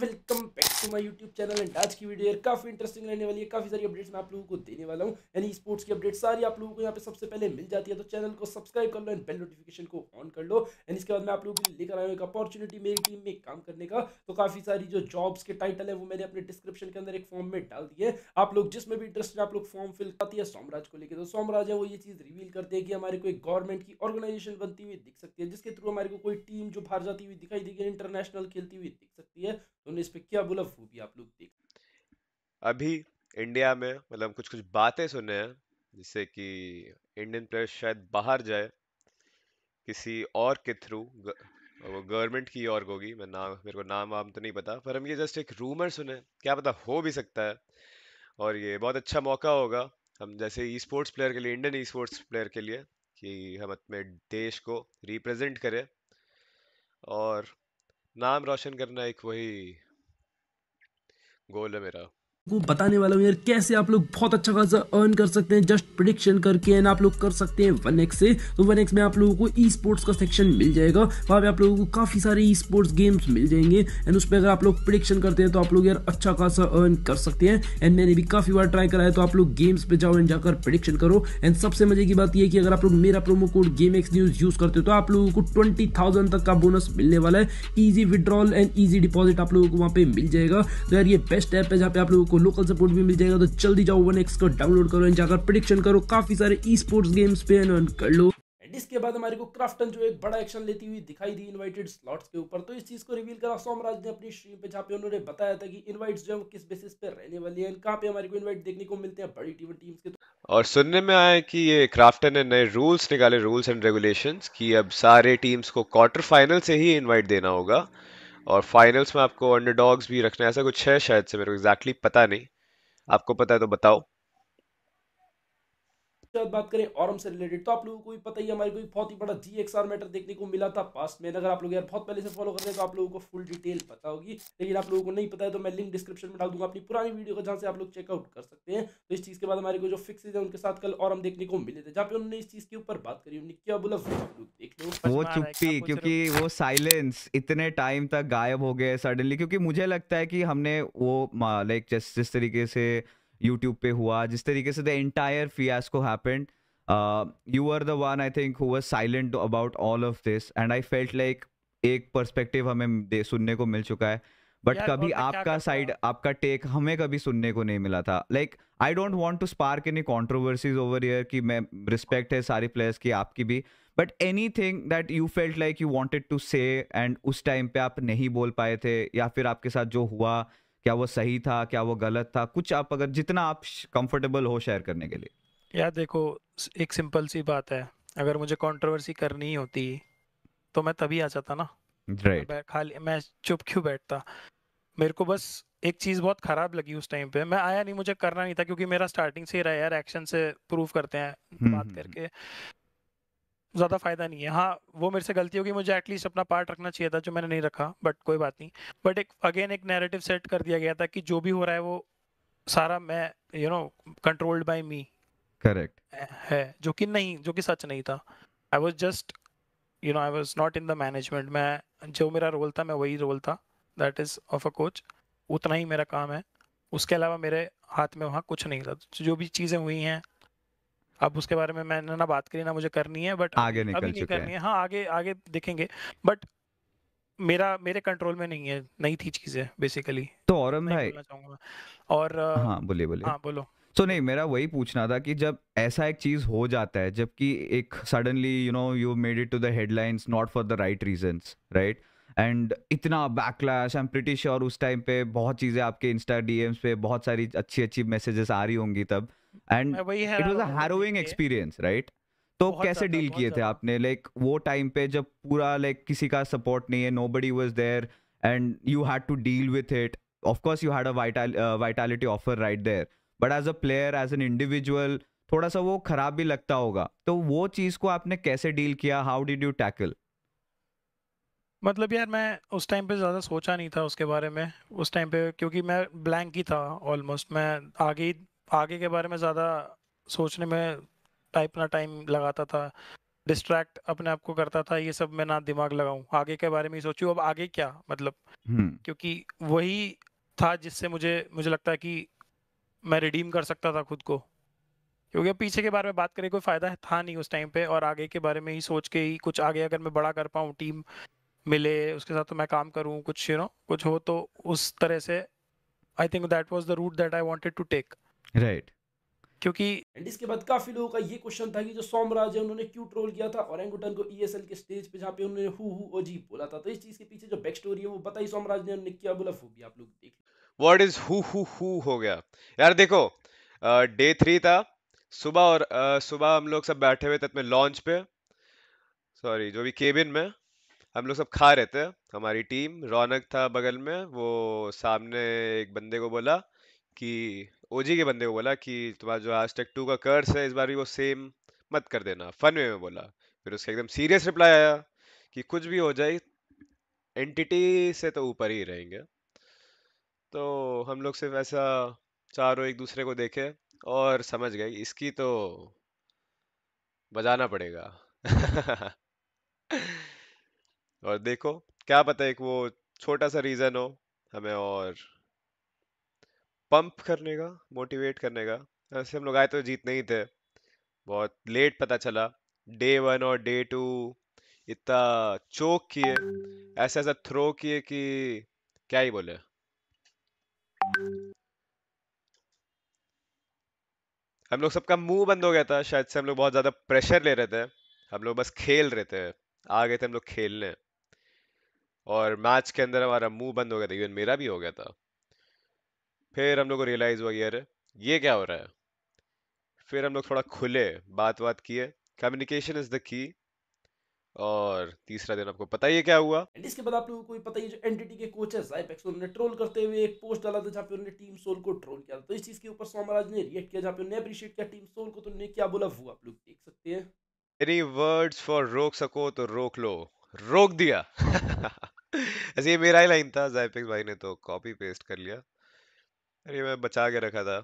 Welcome back to my YouTube channel and आज की video काफ़ी इंटरेस्टिंग रहने वाली है काफ़ी सारी अपडेट्स मैं आप लोगों को देने वाला हूँ यानी स्पोर्ट्स की अपडेट सारी आप लोगों को यहाँ पे सबसे पहले मिल जाती है तो चैनल को सब्सक्राइब कर लो एंड बेल नोटिफिकेशन को ऑन कर लो एंड इसके बाद मैं आप लोगों के लिए लेकर आया हूँ एक अपॉर्चुनिटी मेरी टीम में काम करने का तो काफ़ी सारी जो जॉब्स के टाइटल है वो मैंने अपने डिस्क्रिप्शन के अंदर एक फॉर्म में डाल दिए आप लोग जिसमें भी इंटरेस्ट आप लोग फॉर्म फिल करती है सोमराज को लेकर तो सोमराज है वो ये चीज़ रिवील करते हैं कि हमारे कोई गवर्नमेंट की ऑर्गेनाइजेशन बनती हुई दिख सकती है जिसके थ्रू हमारे कोई टीम जो बाहर जाती हुई दिखाई देगी इंटरनेशनल खेलती हुई दिख सकती है उन्होंने इस पर क्या बोला वो भी आप लोग देख अभी इंडिया में मतलब कुछ कुछ बातें सुने हैं जिससे कि इंडियन प्लेयर शायद बाहर जाए किसी और के थ्रू वो गवर्नमेंट की और होगी मैं नाम मेरे को नाम वाम तो नहीं पता पर हम ये जस्ट एक रूमर सुने क्या पता हो भी सकता है और ये बहुत अच्छा मौका होगा हम जैसे ई स्पोर्ट्स प्लेयर के लिए इंडियन ई स्पोर्ट्स प्लेयर के लिए कि हम अपने देश को रिप्रेजेंट करें और नाम रोशन करना एक वही गोल है मेरा को बताने वाला हूँ यार कैसे आप लोग बहुत अच्छा खासा अर्न कर सकते हैं जस्ट प्रिडिक्शन करके एंड आप लोग कर सकते हैं वन एक्स से तो वन एक्स में आप लोगों को ई स्पोर्ट्स का सेक्शन मिल जाएगा वहाँ पे आप लोगों को काफ़ी सारे ई स्पोर्ट्स गेम्स मिल जाएंगे एंड उस पर अगर आप लोग प्रिडिक्शन करते हैं तो आप लोग यार अच्छा खासा अर्न कर सकते हैं एंड मैंने भी काफ़ी बार ट्राई कराया तो आप लोग गेम्स पर जाओ एंड जाकर प्रिडिक्शन करो एंड सबसे मजे की बात यह कि अगर आप लोग मेरा promo code game X news use करते हो तो आप लोगों को ट्वेंटी थाउजेंड तक का बोनस मिलने वाला है easy withdrawal and easy deposit आप लोगों को वहाँ पे मिल जाएगा तो यार ये बेस्ट ऐप है जहाँ पे आप लोगों को आपको लोकल सपोर्ट भी मिल जाएगा तो जल्दी जाओ वन एक्स को डाउनलोड करो एंड जाकर प्रडिक्शन करो काफी सारे ई स्पोर्ट्स गेम्स पे अर्न कर लो इसके बाद हमारे को क्राफ्टन जो एक बड़ा एक्शन लेती हुई दिखाई दी इनवाइटेड स्लॉट्स के ऊपर तो इस चीज़ को रिवील करा सोमराज ने अपनी स्ट्रीम पे जहाँ पे उन्होंने बताया था कि इनवाइट्स जो है किस बेसिस पे रहने वाली है कहाँ पे हमारे को इनवाइट देखने को मिलते हैं बड़ी टीम टीम्स के तो... और सुनने में आया कि ये क्राफ्टन ने नए रूल्स निकाले रूल्स एंड रेगुलेशंस कि अब सारे टीम्स को क्वार्टर फाइनल से ही इन्वाइट देना होगा और फाइनल्स में आपको अंडरडॉग्स भी रखना है ऐसा कुछ है शायद से मेरे को एग्जैक्टली exactly पता नहीं आपको पता है तो बताओ शायद बात करें ऑरम से रिलेटेड तो आप लोगों को भी पता ही हमारे को भी बहुत ही बड़ा जी एक्स आर मैटर देखने को मिला था पास्ट में अगर आप लोग यार बहुत पहले से फॉलो करते हैं तो आप लोगों को फुल डिटेल पता होगी लेकिन आप लोगों को नहीं पता है तो मैं लिंक डिस्क्रिप्शन में डाल दूंगा अपनी पुरानी वीडियो का जहाँ से आप लोग चेकआउट कर सकते हैं तो इस चीज़ के बाद हमारे को जो फिक्स है उनके साथ कल और देखने को मिले थे जहाँ पे उन्होंने इस चीज़ के ऊपर बात करी उन्होंने क्या बोला वो चुप्पी क्योंकि वो साइलेंस इतने टाइम तक गायब हो गए सडनली क्योंकि मुझे लगता है कि हमने वो लाइक जिस जिस तरीके से यूट्यूब पे हुआ जिस तरीके से the entire fiasco happened you are the one I think who was silent about all of this and I felt like एक पर्सपेक्टिव हमें दे सुनने को मिल चुका है बट कभी आपका साइड आपका टेक हमें कभी सुनने को नहीं मिला था like I don't want to spark any controversies over here कि मैं रिस्पेक्ट है सारी प्लेयर्स की आपकी भी but anything that you felt like you wanted to say and उस टाइम पे आप नहीं बोल पाए थे या फिर आपके साथ जो हुआ क्या वो सही था क्या वो गलत था कुछ आप अगर जितना आप कंफर्टेबल हो शेयर करने के लिए यार देखो एक सिंपल सी बात है अगर मुझे कंट्रोवर्सी करनी ही होती तो मैं तभी आ जाता ना राइट right. खाली मैं चुप क्यों बैठता मेरे को बस एक चीज बहुत खराब लगी उस टाइम पे मैं आया नहीं मुझे करना नहीं था क्योंकि मेरा स्टार्टिंग से ही रहा यार एक्शन से प्रूव करते हैं बात हम्म, हम्म, हम्म। करके ज़्यादा फ़ायदा नहीं है हाँ वो मेरे से गलती होगी मुझे एटलीस्ट अपना पार्ट रखना चाहिए था जो मैंने नहीं रखा बट कोई बात नहीं बट एक अगेन एक नैरेटिव सेट कर दिया गया था कि जो भी हो रहा है वो सारा मैं you know controlled by me correct है जो कि नहीं जो कि सच नहीं था I was just you know I was not in the management मैं जो मेरा रोल था मैं वही रोल था that is of a coach उतना ही मेरा काम है उसके अलावा मेरे हाथ में वहाँ कुछ नहीं था जो भी चीज़ें हुई हैं अब उसके बारे में मैंने ना बात करी ना मुझे करनी है बट आगे निकल अभी नहीं करनी है हाँ आगे आगे देखेंगे बट मेरा मेरे कंट्रोल में नहीं है नई थी चीजें बेसिकली तो औरम भाई और हाँ बोलिए बोलिए हाँ बोलो तो so, नहीं मेरा वही पूछना था कि जब ऐसा एक चीज हो जाता है जबकि एक suddenly you know you made it to the headlines not for the right reasons right and इतना बैकलैश आई एम प्रिटिश और उस टाइम पे बहुत चीज़ें आपके इंस्टा डीएम्स पे बहुत सारी अच्छी अच्छी मैसेजेस आ रही होंगी तब and it was a harrowing experience right तो कैसे डील किए थे आपने लाइक वो टाइम पे जब पूरा लाइक किसी का सपोर्ट नहीं है nobody was there and you had to deal with it of course you had a vitality offer right there but as a player as an individual थोड़ा सा वो खराब भी लगता होगा तो वो चीज़ को आपने कैसे डील किया हाउ डिड यू टैकल मतलब यार मैं उस टाइम पे ज़्यादा सोचा नहीं था उसके बारे में उस टाइम पे क्योंकि मैं ब्लैंक ही था ऑलमोस्ट मैं आगे ही आगे के बारे में ज़्यादा सोचने में टाइप ना टाइम लगाता था डिस्ट्रैक्ट अपने आप को करता था ये सब मैं ना दिमाग लगाऊं आगे के बारे में ही सोचूं अब आगे क्या मतलब हम्म। क्योंकि वही था जिससे मुझे मुझे लगता है कि मैं रिडीम कर सकता था खुद को क्योंकि अब पीछे के बारे में बात करें कोई फ़ायदा था नहीं उस टाइम पे और आगे के बारे में ही सोच के ही कुछ आगे अगर मैं बड़ा कर पाऊँ टीम मिले उसके साथ तो मैं काम करूँ कुछ यू नो कुछ हो तो उस तरह से I think that was the route that I wanted to take right क्योंकि एंड इसके बाद काफी लोगों का ये क्वेश्चन था कि जो सोमराज है उन्होंने क्यों ट्रोल किया था और एंगुटन को ईएसएल e के स्टेज पे जहाँ पे उन्होंने हु हु ओ जी बोला था तो इस चीज के पीछे जो बैक स्टोरी है वो बताई सोमराज ने उन्होंने क्या बोला वो भी आप लोग देख what is who who who हो गया यार देखो डे थ्री था सुबह और सुबह हम लोग सब बैठे हुए थे अपने लॉन्च पे सॉरी जो भी केबिन में हम लोग सब खा रहे थे हमारी टीम रौनक था बगल में वो सामने एक बंदे को बोला कि ओजी के बंदे को बोला कि तुम्हारा जो आज टेक टू का कर्स है इस बार भी वो सेम मत कर देना फन वे में बोला फिर उसका एकदम सीरियस रिप्लाई आया कि कुछ भी हो जाए एंटिटी से तो ऊपर ही रहेंगे तो हम लोग सिर्फ ऐसा चारों एक दूसरे को देखे और समझ गए इसकी तो बजाना पड़ेगा और देखो क्या पता एक वो छोटा सा रीज़न हो हमें और पंप करने का मोटिवेट करने का ऐसे हम लोग आए तो जीत नहीं थे बहुत लेट पता चला डे वन और डे टू इतना चोक किए ऐसा ऐसा थ्रो किए कि क्या ही बोले हम लोग सबका मुंह बंद हो गया था शायद से हम लोग बहुत ज्यादा प्रेशर ले रहे थे हम लोग बस खेल रहे थे आ गए थे हम लोग खेलने और मैच के अंदर हमारा मुंह बंद हो गया था इवन मेरा भी हो गया था फिर हम लोग को रियलाइज हुआ यार ये क्या हो रहा है फिर हम लोग थोड़ा खुले बात बात किए कम्युनिकेशन इज द की और तीसरा दिन आपको पता ही है क्या हुआ इसके बाद आप लोगों को पता ही जो एनटीटी के कोचेस आईपेक्स को उन्होंने ट्रोल करते हुए एक पोस्ट डाला था जहाँ पे उन्होंने टीम सोल को ट्रोल किया तो इस चीज के ऊपर सोमराज ने रिएक्ट किया जहाँ पे उन्होंने अप्रिशिएट किया टीम सोल को तो उन्होंने क्या बोला वो आप लोग देख सकते हैं एनी वर्ड्स फॉर रोक सको तो रोक लो रोक दिया ऐसे ये मेरा ही लाइन था जायपेक्स भाई ने तो कॉपी पेस्ट कर लिया अरे मैं बचा के रखा था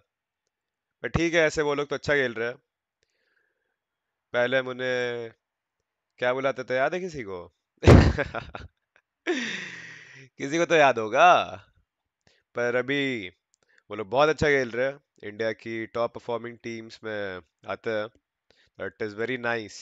पर ठीक है ऐसे वो लोग तो अच्छा खेल रहे हैं पहले हम उन्हें क्या बुलाते थे याद है किसी को किसी को तो याद होगा पर अभी वो लोग बहुत अच्छा खेल रहे हैं इंडिया की टॉप परफॉर्मिंग टीम्स में आते हैं दैट इज़ वेरी नाइस